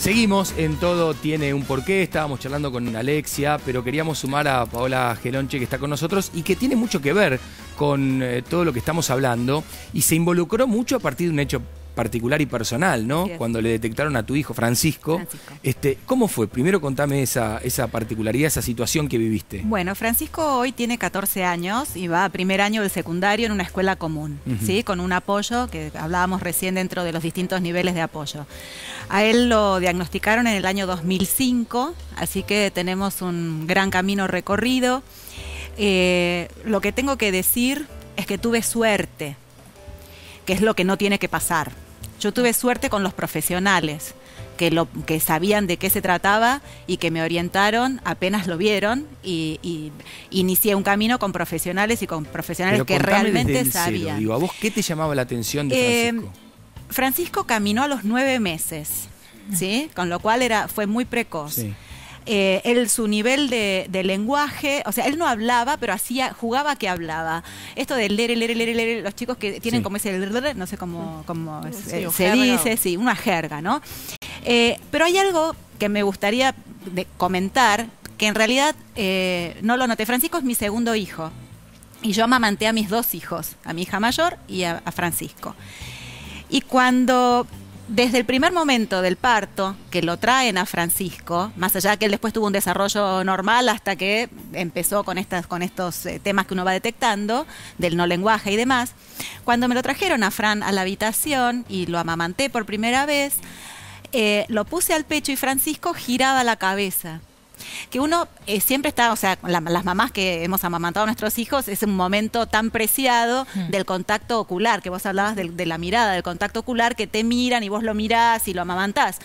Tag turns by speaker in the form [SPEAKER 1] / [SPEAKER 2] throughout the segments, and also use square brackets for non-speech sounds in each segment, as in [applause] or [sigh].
[SPEAKER 1] Seguimos en Todo Tiene un Porqué. Estábamos charlando con Alexia, pero queríamos sumar a Paola Gelonche, que está con nosotros y que tiene mucho que ver con eh, todo lo que estamos hablando. Y se involucró mucho a partir de un hecho particular y personal, ¿no? Cuando le detectaron a tu hijo, Francisco. Este, ¿Cómo fue? Primero contame esa, particularidad, esa situación que viviste.
[SPEAKER 2] Bueno, Francisco hoy tiene 14 años y va a primer año del secundario en una escuela común, ¿sí? Con un apoyo que hablábamos recién dentro de los distintos niveles de apoyo. A él lo diagnosticaron en el año 2005, así que tenemos un gran camino recorrido. Eh, lo que tengo que decir es que tuve suerte, que es lo que no tiene que pasar. Yo tuve suerte con los profesionales que, lo, que sabían de qué se trataba y que me orientaron apenas lo vieron y, inicié un camino con profesionales y con profesionales que realmente sabían.
[SPEAKER 1] ¿A vos qué te llamaba la atención de eh,
[SPEAKER 2] Francisco? Francisco caminó a los nueve meses, ¿sí? Con lo cual era, fue muy precoz. Sí el eh, su nivel de, lenguaje, o sea, él no hablaba, pero hacía, jugaba que hablaba. Esto del leer, leer, leer, leer, los chicos que tienen como ese, no sé cómo, se, dice, sí, una jerga, ¿no? Eh, pero hay algo que me gustaría comentar, que en realidad eh, no lo noté. Francisco es mi segundo hijo. Y yo amamanté a mis dos hijos, a mi hija mayor y a Francisco. Y cuando desde el primer momento del parto que lo traen a Francisco, más allá que él después tuvo un desarrollo normal hasta que empezó con, estas, con estos eh, temas que uno va detectando, del no lenguaje y demás, cuando me lo trajeron a Fran a la habitación y lo amamanté por primera vez, eh, lo puse al pecho y Francisco giraba la cabeza que uno eh, siempre está, o sea, las mamás que hemos amamantado a nuestros hijos, es un momento tan preciado mm. del contacto ocular, que vos hablabas de, la mirada, del contacto ocular, que te miran y vos lo mirás y lo amamantás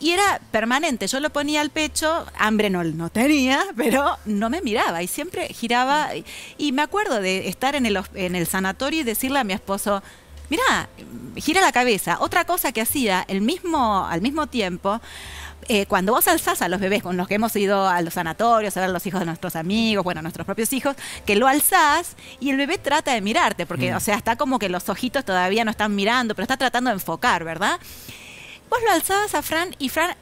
[SPEAKER 2] y era permanente. Yo lo ponía al pecho, hambre no, no tenía, pero no me miraba y siempre giraba. Mm. Y me acuerdo de estar en el, en el sanatorio y decirle a mi esposo, mira, gira la cabeza. Otra cosa que hacía el mismo, al mismo tiempo, eh, cuando vos alzás a los bebés con los que hemos ido a los sanatorios, a ver los hijos de nuestros amigos, bueno, nuestros propios hijos, que lo alzás y el bebé trata de mirarte, porque, mm. o sea, está como que los ojitos todavía no están mirando, pero está tratando de enfocar, ¿verdad? Vos lo alzabas a Fran y Fran,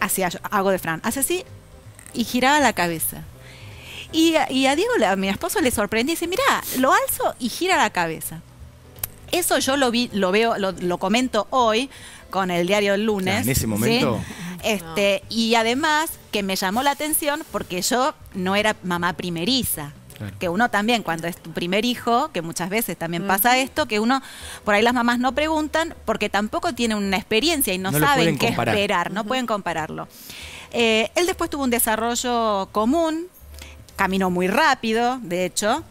[SPEAKER 2] hacía, hago de Fran, hace así y giraba la cabeza. Y, a Diego, a mi esposo, le sorprende y dice, mira, lo alzo y gira la cabeza. Eso yo lo vi, lo veo, lo, comento hoy, con el diario el lunes. Ah, en ese momento. Este, y además que me llamó la atención porque yo no era mamá primeriza. Que uno también, cuando es tu primer hijo, que muchas veces también pasa esto, que uno, por ahí las mamás no preguntan porque tampoco tienen una experiencia y no, saben qué esperar, no pueden compararlo. Eh, él después tuvo un desarrollo común, caminó muy rápido, de hecho,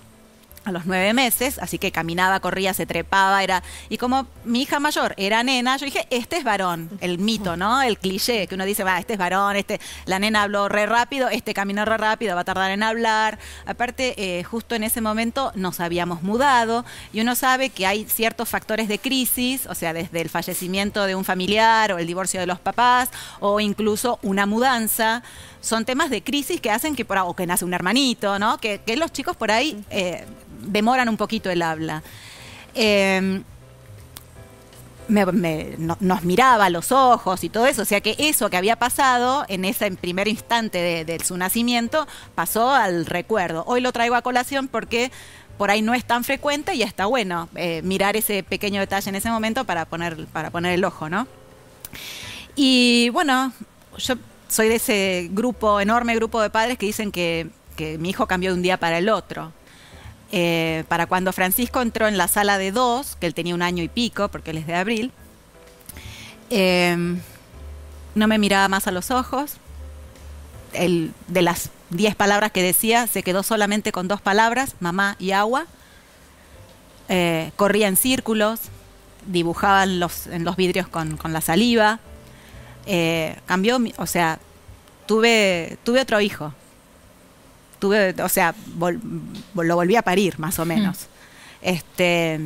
[SPEAKER 2] a los nueve meses, así que caminaba, corría, se trepaba, era... Y como mi hija mayor era nena, yo dije, este es varón, el mito, ¿no? El cliché, que uno dice, va, este es varón, este, la nena habló re rápido, este caminó re rápido, va a tardar en hablar. Aparte, eh, justo en ese momento nos habíamos mudado y uno sabe que hay ciertos factores de crisis, o sea, desde el fallecimiento de un familiar o el divorcio de los papás o incluso una mudanza son temas de crisis que hacen que, por, o que nace un hermanito, ¿no? Que, los chicos por ahí eh, demoran un poquito el habla. Em, nos miraba los ojos y todo eso. O sea que eso que había pasado en ese primer instante de, su nacimiento pasó al recuerdo. Hoy lo traigo a colación porque por ahí no es tan frecuente y está bueno eh, mirar ese pequeño detalle en ese momento para poner, para poner el ojo, ¿no? Y bueno, yo soy de ese grupo, enorme grupo de padres que dicen que, mi hijo cambió de un día para el otro. Eh, para cuando Francisco entró en la sala de dos, que él tenía un año y pico, porque él es de abril, eh, no me miraba más a los ojos. de las diez palabras que decía, se quedó solamente con dos palabras, mamá y agua. Eh, corría en círculos, dibujaba los, en los vidrios con la saliva, eh, cambió, o sea, tuve, tuve otro hijo. Tuve, o sea, lo volví a parir, más o menos. Este,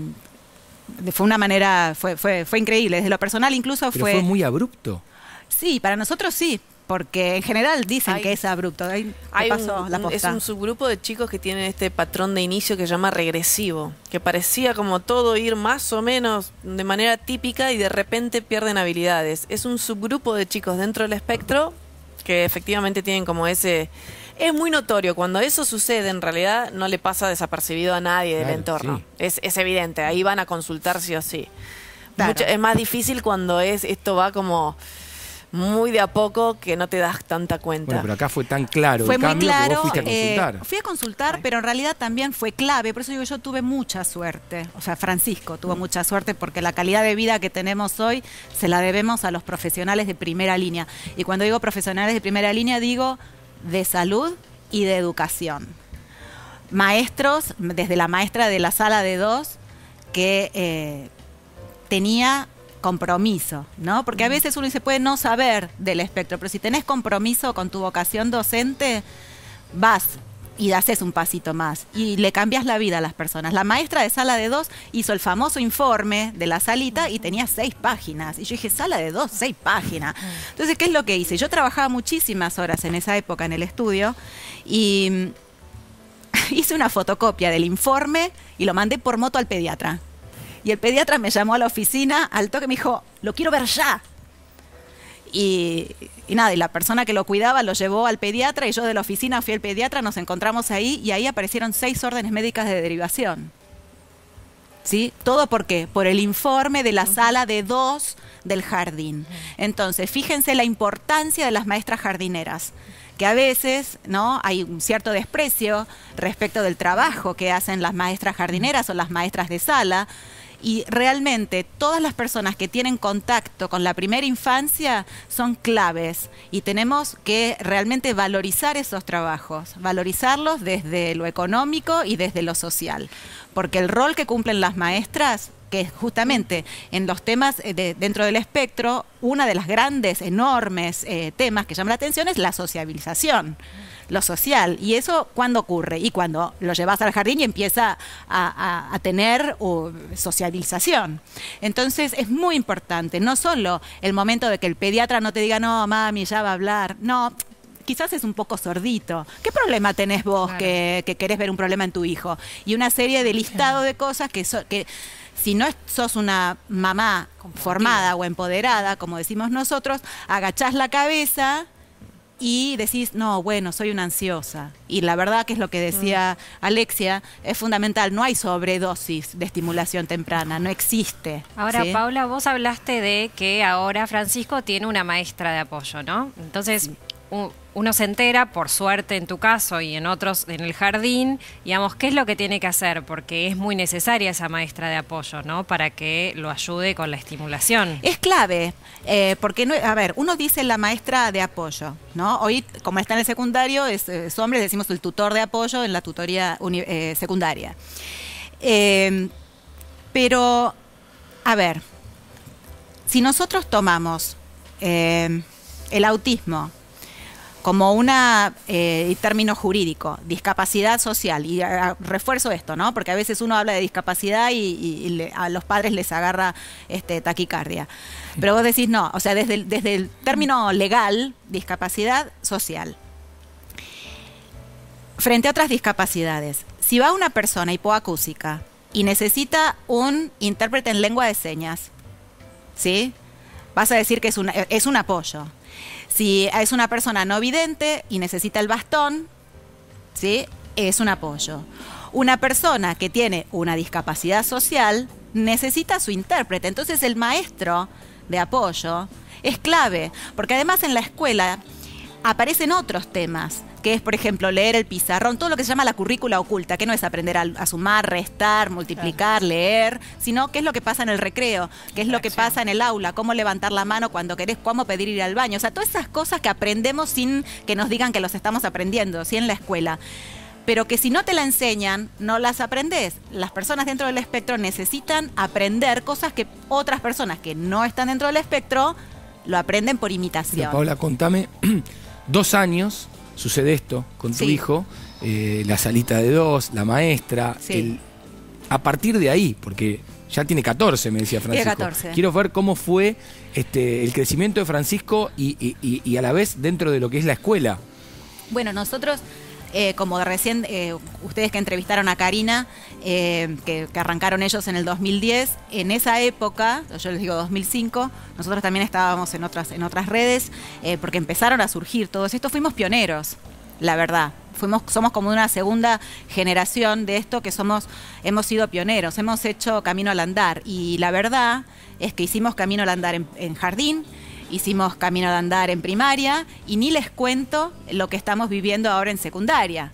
[SPEAKER 2] fue una manera, fue, fue, fue increíble. Desde lo personal incluso fue... Fue muy abrupto. Sí, para nosotros sí, porque en general dicen que es abrupto. Ahí hay pasó Es un
[SPEAKER 3] subgrupo de chicos que tienen este patrón de inicio que se llama regresivo, que parecía como todo ir más o menos de manera típica y de repente pierden habilidades. Es un subgrupo de chicos dentro del espectro que efectivamente tienen como ese... Es muy notorio, cuando eso sucede en realidad no le pasa desapercibido a nadie del entorno. Es, es evidente, ahí van a consultar sí o sí. es más difícil cuando es esto va como muy de a poco que no te das tanta cuenta. Bueno, pero
[SPEAKER 1] acá fue tan claro fue el muy claro, que vos fuiste a eh, consultar.
[SPEAKER 3] fui a consultar, pero en realidad también
[SPEAKER 2] fue clave. Por eso digo, yo tuve mucha suerte. O sea, Francisco tuvo mm. mucha suerte porque la calidad de vida que tenemos hoy se la debemos a los profesionales de primera línea. Y cuando digo profesionales de primera línea, digo de salud y de educación. Maestros, desde la maestra de la sala de dos, que eh, tenía compromiso, ¿no? Porque a veces uno se puede no saber del espectro, pero si tenés compromiso con tu vocación docente, vas y haces un pasito más y le cambias la vida a las personas. La maestra de sala de dos hizo el famoso informe de la salita y tenía seis páginas. Y yo dije, sala de dos, seis páginas. Entonces, ¿qué es lo que hice? Yo trabajaba muchísimas horas en esa época en el estudio y mm, [laughs] hice una fotocopia del informe y lo mandé por moto al pediatra. Y el pediatra me llamó a la oficina al toque me dijo, lo quiero ver ya. Y, nada, y la persona que lo cuidaba lo llevó al pediatra y yo de la oficina fui al pediatra, nos encontramos ahí y ahí aparecieron seis órdenes médicas de derivación. ¿Sí? ¿Todo por qué? Por el informe de la sala de dos del jardín. Entonces, fíjense la importancia de las maestras jardineras que a veces no hay un cierto desprecio respecto del trabajo que hacen las maestras jardineras o las maestras de sala y realmente todas las personas que tienen contacto con la primera infancia son claves y tenemos que realmente valorizar esos trabajos, valorizarlos desde lo económico y desde lo social, porque el rol que cumplen las maestras que es justamente en los temas eh, dentro del espectro, una de las grandes, enormes eh, temas que llama la atención es la sociabilización lo social. ¿Y eso cuándo ocurre? Y cuando lo llevas al jardín y empieza a, tener socialización. Entonces es muy importante, no solo el momento de que el pediatra no te diga, no, mami, ya va a hablar. No, quizás es un poco sordito. ¿Qué problema tenés vos que, querés ver un problema en tu hijo? Y una serie de listado de cosas que, que si no sos una mamá formada o empoderada, como decimos nosotros, agachás la cabeza y decís, no, bueno, soy una ansiosa. Y la verdad que es lo que decía mm. Alexia, es fundamental, no hay sobredosis de estimulación temprana, no existe. Ahora,
[SPEAKER 3] Paula, vos hablaste de que ahora Francisco tiene una maestra de apoyo, ¿no? Entonces, uno se entera, por suerte en tu caso y en otros en el jardín, digamos, qué es lo que tiene que hacer, porque es muy necesaria esa maestra de apoyo, ¿no? Para que lo ayude con la estimulación.
[SPEAKER 2] Es clave, eh, porque, no, a ver, uno dice la maestra de apoyo, ¿no? Hoy, como está en el secundario, es, eh, hombre, decimos el tutor de apoyo en la tutoría eh, secundaria. Em, pero, a ver, si nosotros tomamos em, el autismo, como un eh, término jurídico, discapacidad social. Y ah, refuerzo esto, ¿no? Porque a veces uno habla de discapacidad y, a los padres les agarra este, taquicardia. Pero vos decís no, o sea, desde desde el término legal, discapacidad social. Frente a otras discapacidades, si va una persona hipoacúsica y necesita un intérprete en lengua de señas, ¿sí? vas a decir que es, es un apoyo. Si es una persona no vidente y necesita el bastón, ¿sí? es un apoyo. Una persona que tiene una discapacidad social necesita su intérprete. Entonces el maestro de apoyo es clave, porque además en la escuela aparecen otros temas, que es, por ejemplo, leer el pizarrón, todo lo que se llama la currícula oculta, que no es aprender a, sumar, restar, multiplicar, leer, sino qué es lo que pasa en el recreo, qué es lo que pasa en el aula, cómo levantar la mano cuando querés, cómo pedir ir al baño, o sea, todas esas cosas que aprendemos sin que nos digan que los estamos aprendiendo, sí en la escuela pero que si no te la enseñan, no las aprendes. Las personas dentro del espectro necesitan aprender cosas que otras personas que no están dentro del espectro lo aprenden por imitación. Paula,
[SPEAKER 1] contame [clears throat] dos años sucede esto con tu hijo, eh, la salita de dos, la maestra, a partir de ahí, porque ya tiene 14, me decía Francisco. 14. Quiero ver cómo fue este, el crecimiento de Francisco y, y, a la vez dentro de lo que es la escuela.
[SPEAKER 2] Bueno, nosotros eh, como recién eh, ustedes que entrevistaron a Karina, eh, que, arrancaron ellos en el 2010, en esa época, yo les digo 2005, nosotros también estábamos en otras, en otras redes, eh, porque empezaron a surgir todos estos, fuimos pioneros, la verdad. Fuimos, somos como una segunda generación de esto que somos, hemos sido pioneros, hemos hecho camino al andar. Y la verdad es que hicimos camino al andar en jardín, hicimos Camino de Andar en primaria y ni les cuento lo que estamos viviendo ahora en secundaria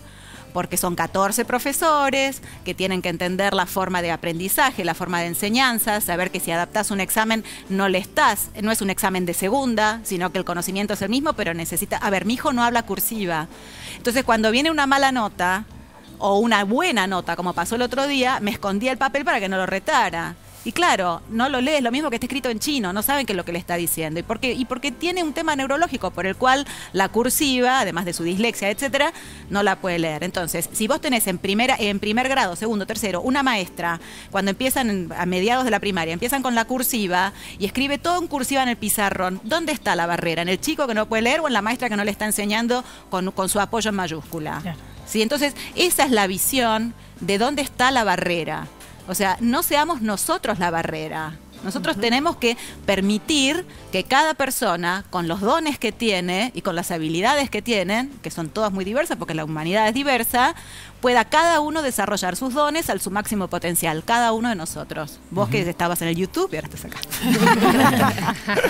[SPEAKER 2] porque son 14 profesores que tienen que entender la forma de aprendizaje, la forma de enseñanza, saber que si adaptas un examen no le estás, no es un examen de segunda, sino que el conocimiento es el mismo, pero necesita, a ver, mi hijo no habla cursiva. Entonces, cuando viene una mala nota o una buena nota, como pasó el otro día, me escondía el papel para que no lo retara. Y claro, no lo lees, lo mismo que está escrito en chino, no saben qué es lo que le está diciendo. Y porque, y tiene un tema neurológico por el cual la cursiva, además de su dislexia, etcétera, no la puede leer. Entonces, si vos tenés en primera, en primer grado, segundo, tercero, una maestra, cuando empiezan a mediados de la primaria, empiezan con la cursiva y escribe todo en cursiva en el pizarrón, ¿dónde está la barrera? ¿En el chico que no puede leer o en la maestra que no le está enseñando con, su apoyo en mayúscula? ¿Sí? Entonces, esa es la visión de dónde está la barrera. O sea, no seamos nosotros la barrera. Nosotros tenemos que permitir que cada persona, con los dones que tiene y con las habilidades que tienen, que son todas muy diversas porque la humanidad es diversa, pueda cada uno desarrollar sus dones al su máximo potencial, cada uno de nosotros. Vos que estabas en el YouTube y ahora estás acá.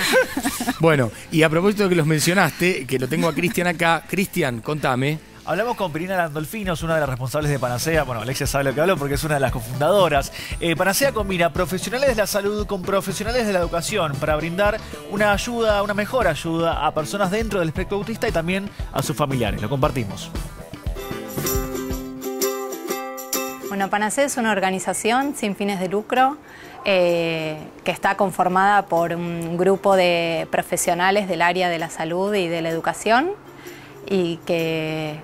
[SPEAKER 1] [laughs] bueno, y a propósito de que los mencionaste, que lo tengo a Cristian acá, Cristian, contame. Hablamos con Pirina es una de las responsables de Panacea. Bueno, Alexia sabe lo que hablo porque es una de las cofundadoras. Eh, Panacea combina profesionales de la salud con profesionales de la educación para brindar una ayuda, una mejor ayuda a personas dentro del espectro autista y también a sus familiares. Lo compartimos.
[SPEAKER 3] Bueno, Panacea es una organización sin fines de lucro eh, que está conformada por un grupo de profesionales del área de la salud y de la educación y que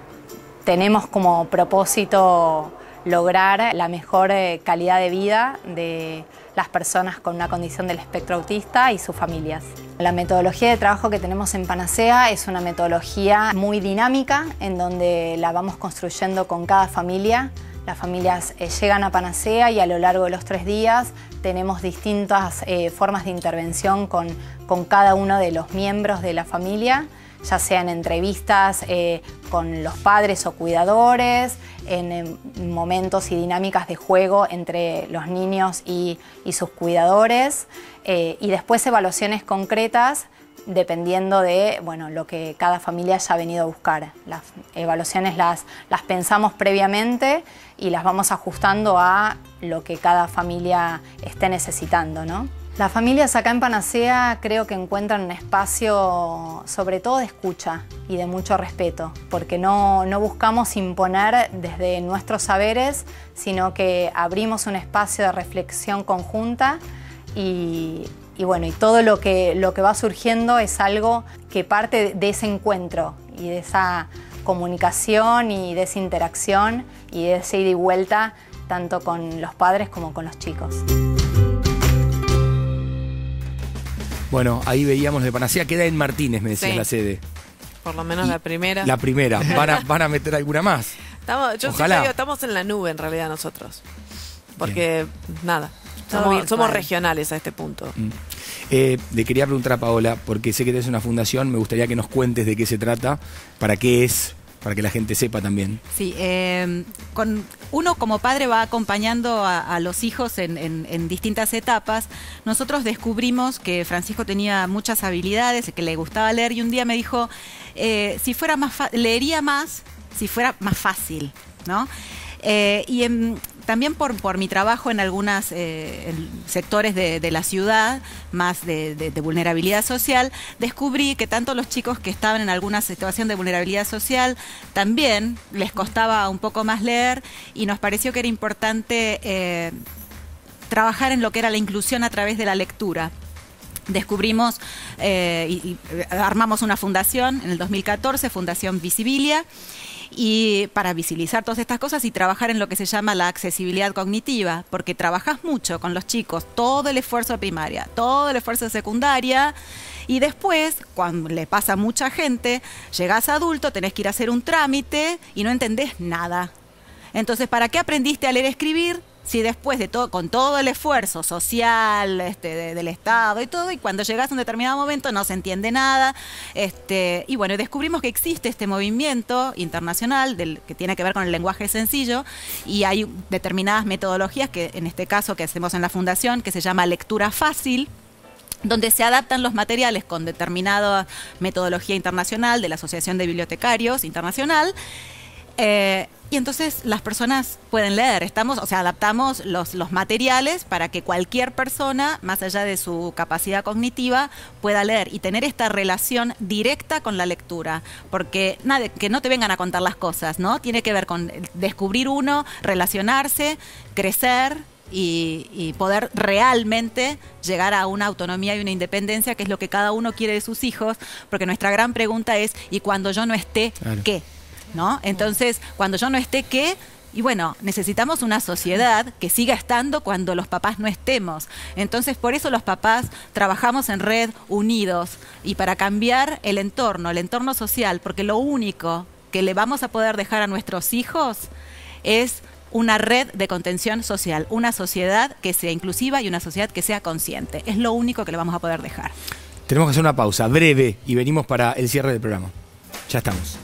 [SPEAKER 3] tenemos como propósito lograr la mejor eh, calidad de vida de las personas con una condición del espectro autista y sus familias. La metodología de trabajo que tenemos en Panacea es una metodología muy dinámica en donde la vamos construyendo con cada familia. Las familias eh, llegan a Panacea y a lo largo de los tres días tenemos distintas eh, formas de intervención con, con cada uno de los miembros de la familia ya sea entrevistas eh, con los padres o cuidadores, en, em, momentos y dinámicas de juego entre los niños y, sus cuidadores, eh, y después evaluaciones concretas dependiendo de lo que cada familia haya venido a buscar. Las evaluaciones las, pensamos previamente y las vamos ajustando a lo que cada familia esté necesitando. Las familias acá en Panacea creo que encuentran un espacio sobre todo de escucha y de mucho respeto, porque no, buscamos imponer desde nuestros saberes, sino que abrimos un espacio de reflexión conjunta y, bueno, y todo lo que, lo que va surgiendo es algo que parte de ese encuentro y de esa comunicación y de esa interacción y de ese ida y vuelta tanto con los padres como con los chicos.
[SPEAKER 1] Bueno, ahí veíamos de Panacea, queda en Martínez, me decía la sede.
[SPEAKER 3] Por lo menos la primera. La primera, [laughs]
[SPEAKER 1] van a, meter alguna más.
[SPEAKER 3] Estamos, Ojalá. estamos en la nube en realidad nosotros. Porque nada, somos, regionales a este punto. Mm.
[SPEAKER 1] Eh, le quería preguntar a Paola, porque sé que tenés una fundación, me gustaría que nos cuentes de qué se trata, para qué es para que la gente sepa también.
[SPEAKER 2] Sí, em, con, uno como padre va acompañando a, los hijos en, distintas etapas. Nosotros descubrimos que Francisco tenía muchas habilidades, que le gustaba leer y un día me dijo, eh, si fuera más leería más si fuera más fácil, ¿no? Eh, y también por, mi trabajo en algunos eh, sectores de, la ciudad, más de, vulnerabilidad social, descubrí que tanto los chicos que estaban en alguna situación de vulnerabilidad social también les costaba un poco más leer y nos pareció que era importante eh, trabajar en lo que era la inclusión a través de la lectura descubrimos eh, y, eh, armamos una fundación en el 2014, Fundación Visibilia, y para visibilizar todas estas cosas y trabajar en lo que se llama la accesibilidad cognitiva, porque trabajas mucho con los chicos, todo el esfuerzo primaria, todo el esfuerzo secundaria, y después, cuando le pasa a mucha gente, llegás adulto, tenés que ir a hacer un trámite y no entendés nada. Entonces, ¿para qué aprendiste a leer y escribir si después de todo, con todo el esfuerzo social este, del Estado y todo, y cuando llegas a un determinado momento no se entiende nada, este, y bueno, descubrimos que existe este movimiento internacional del, que tiene que ver con el lenguaje sencillo, y hay determinadas metodologías que en este caso que hacemos en la Fundación, que se llama lectura fácil, donde se adaptan los materiales con determinada metodología internacional de la Asociación de Bibliotecarios Internacional eh, y entonces las personas pueden leer. Estamos, o sea, adaptamos los, los, materiales para que cualquier persona, más allá de su capacidad cognitiva, pueda leer y tener esta relación directa con la lectura. Porque nada, que no te vengan a contar las cosas, ¿no? Tiene que ver con descubrir uno, relacionarse, crecer. Y, poder realmente llegar a una autonomía y una independencia, que es lo que cada uno quiere de sus hijos, porque nuestra gran pregunta es, ¿y cuando yo no esté, qué? Entonces, cuando yo no esté, ¿qué? Y bueno, necesitamos una sociedad que siga estando cuando los papás no estemos. Entonces, por eso los papás trabajamos en red unidos y para cambiar el entorno, el entorno social, porque lo único que le vamos a poder dejar a nuestros hijos es una red de contención social, una sociedad que sea inclusiva y una sociedad que sea consciente. Es lo único que le vamos a poder dejar.
[SPEAKER 1] Tenemos que hacer una pausa breve y venimos para el cierre del programa. Ya estamos.